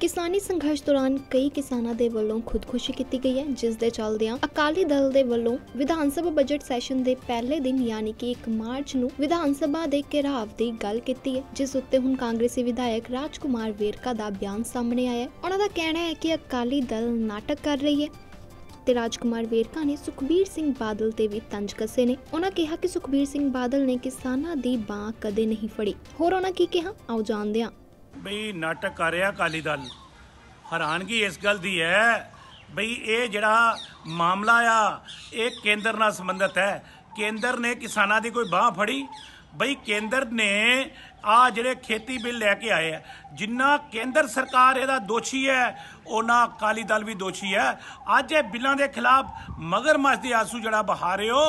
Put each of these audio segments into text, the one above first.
ਕਿਸਾਨੀ ਸੰਘਰਸ਼ ਦੌਰਾਨ ਕਈ ਕਿਸਾਨਾਂ ਦੇ ਵੱਲੋਂ ਖੁਦਕੁਸ਼ੀ ਕੀਤੀ ਗਈ ਹੈ ਜਿਸ ਦੇ ਚੱਲਦਿਆਂ ਅਕਾਲੀ ਦਲ ਦੇ ਵੱਲੋਂ ਵਿਧਾਨ ਸਭਾ ਬਜਟ ਸੈਸ਼ਨ ਦੇ ਪਹਿਲੇ ਦਿਨ ਯਾਨੀ ਕਿ 1 ਮਾਰਚ ਨੂੰ ਵਿਧਾਨ ਸਭਾ ਦੇ ਘਿਰਾਵ ਦੀ ਗੱਲ ਕੀਤੀ ਹੈ ਜਿਸ ਉੱਤੇ ਹੁਣ ਕਾਂਗਰਸੀ ਵਿਧਾਇਕ ਰਾਜਕੁਮਾਰ ਵੇਰਕਾ ਦਾ ਬਿਆਨ ਸਾਹਮਣੇ ਆਇਆ ਹੈ ਉਹਨਾਂ ਦਾ ਕਹਿਣਾ ਹੈ ਕਿ ਅਕਾਲੀ ਦਲ ਨਾਟਕ ਕਰ ਰਹੀ ਹੈ ਤੇ ਰਾਜਕੁਮਾਰ ਵੇਰਕਾ ਨੇ ਸੁਖਬੀਰ ਸਿੰਘ ਬਾਦਲ ਤੇ ਵੀ ਤੰਜ ਕਸੇ ਨੇ ਉਹਨਾਂ ਕਿਹਾ ਕਿ ਸੁਖਬੀਰ ਸਿੰਘ ਬਾਦਲ ਨੇ ਕਿਸਾਨਾਂ ਦੀ ਬਾਹ ਕਦੇ ਨਹੀਂ ਫੜੀ ਹੋਰ ਉਹਨਾਂ ਕੀ ਕਿਹਾ ਆਓ ਜਾਣਦੇ ਹਾਂ ਬਈ ਨਾਟਕ ਕਰ ਰਿਹਾ ਅਕਾਲੀ ਦਲ ਹੈਰਾਨਗੀ ਇਸ ਗੱਲ ਦੀ ਹੈ ਬਈ ਇਹ ਜਿਹੜਾ ਮਾਮਲਾ ਆ ਇਹ ਕੇਂਦਰ ਨਾਲ ਸੰਬੰਧਿਤ ਹੈ ਕੇਂਦਰ ਨੇ ਕਿਸਾਨਾਂ ਦੀ ਕੋਈ ਬਾਹ ਫੜੀ ਬਈ ਕੇਂਦਰ ਨੇ ਆ ਜਿਹੜੇ ਖੇਤੀ ਬਿੱਲ ਲੈ ਕੇ ਆਏ ਆ ਜਿੰਨਾ ਕੇਂਦਰ ਸਰਕਾਰ ਇਹਦਾ ਦੋਸ਼ੀ ਹੈ ਉਹਨਾਂ ਅਕਾਲੀ ਦਲ ਵੀ ਦੋਸ਼ੀ ਹੈ ਅੱਜ ਇਹ ਬਿੱਲਾਂ ਦੇ ਖਿਲਾਫ ਮਗਰਮੱਛ ਦੇ ਆਸੂ ਜਿਹੜਾ ਬਹਾ ਰਹੇ ਹੋ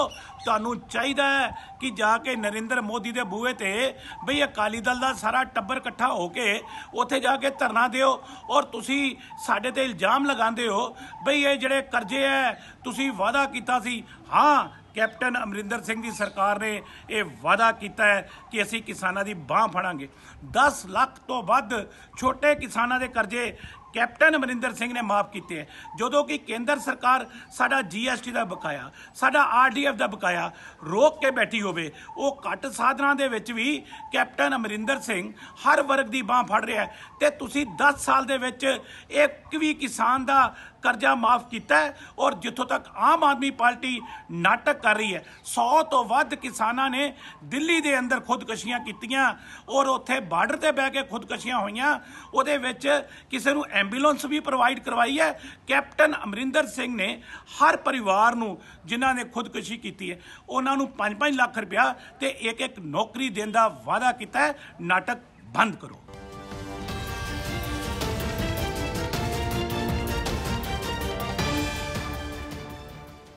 ਤੁਹਾਨੂੰ ਚਾਹੀਦਾ ਹੈ ਕਿ ਜਾ ਕੇ ਨਰਿੰਦਰ ਮੋਦੀ ਦੇ ਬੂਹੇ ਤੇ ਬਈ ਅਕਾਲੀ ਦਲ ਦਾ ਸਾਰਾ ਟੱਬਰ ਇਕੱਠਾ ਹੋ ਕੇ ਉੱਥੇ ਜਾ ਕੇ ਧਰਨਾ ਦਿਓ ਔਰ ਤੁਸੀਂ ਸਾਡੇ ਤੇ ਇਲਜ਼ਾਮ ਲਗਾਉਂਦੇ ਹੋ ਬਈ ਇਹ ਜਿਹੜੇ ਕਰਜ਼ੇ ਐ ਤੁਸੀਂ ਵਾਅਦਾ ਕੀਤਾ ਸੀ ਹਾਂ ਕੈਪਟਨ ਅਮਰਿੰਦਰ ਸਿੰਘ ਦੀ ਸਰਕਾਰ ਨੇ ਇਹ ਵਾਅਦਾ ਕੀਤਾ ਹੈ ਕਿ ਅਸੀਂ ਕਿਸਾਨਾਂ ਦੀ ਬਾਹ ਫੜਾਂਗੇ 10 ਲੱਖ ਤੋਂ ਵੱਧ ਛੋਟੇ ਕਿਸਾਨਾਂ ਦੇ ਕਰਜ਼ੇ ਕੈਪਟਨ ਅਮਰਿੰਦਰ ਸਿੰਘ ਨੇ ਮਾਫ ਕੀਤੇ ਜਦੋਂ ਕਿ ਕੇਂਦਰ ਸਰਕਾਰ ਸਾਡਾ ਜੀਐਸਟੀ ਦਾ ਬਕਾਇਆ ਸਾਡਾ ਆਰਡੀਐਫ ਦਾ ਬਕਾਇਆ ਰੋਕ ਕੇ ਬੈਠੀ ਹੋਵੇ ਉਹ ਘੱਟ ਸਾਧਨਾਂ ਦੇ ਵਿੱਚ ਵੀ ਕੈਪਟਨ ਅਮਰਿੰਦਰ ਸਿੰਘ ਹਰ ਵਰਗ ਦੀ ਬਾਹ ਫੜ ਰਿਹਾ ਤੇ ਤੁਸੀਂ 10 ਸਾਲ ਦੇ ਵਿੱਚ ਇੱਕ ਵੀ ਕਿਸਾਨ ਦਾ ਕਰਜ਼ਾ ਮਾਫ ਕੀਤਾ ਹੈ ਔਰ ਜਿੱਥੋਂ ਤੱਕ ਆਮ ਆਦਮੀ ਪਾਰਟੀ ਨਾਟਕ ਕਰ ਰਹੀ ਹੈ 100 ਤੋਂ ਵੱਧ ਕਿਸਾਨਾਂ ਨੇ ਦਿੱਲੀ ਦੇ ਅੰਦਰ ਖੁਦਕਸ਼ੀਆਂ ਕੀਤੀਆਂ ਔਰ ਉੱਥੇ ਬਾਰਡਰ ਤੇ ਬਹਿ ਕੇ ਖੁਦਕਸ਼ੀਆਂ ਹੋਈਆਂ ਉਹਦੇ ਵਿੱਚ ਕਿਸੇ ਨੂੰ ਐਂਬੂਲੈਂਸ ਵੀ ਪ੍ਰੋਵਾਈਡ ਕਰਵਾਈ ਹੈ ਕੈਪਟਨ ਅਮਰਿੰਦਰ ਸਿੰਘ ਨੇ ਹਰ ਪਰਿਵਾਰ ਨੂੰ ਜਿਨ੍ਹਾਂ ਨੇ ਖੁਦਕਸ਼ੀ ਕੀਤੀ ਹੈ ਉਹਨਾਂ ਨੂੰ 5-5 ਲੱਖ ਰੁਪਇਆ ਤੇ ਇੱਕ ਇੱਕ ਨੌਕਰੀ ਦੇਣ ਦਾ ਵਾਅਦਾ ਕੀਤਾ ਹੈ ਨਾਟਕ ਬੰਦ ਕਰੋ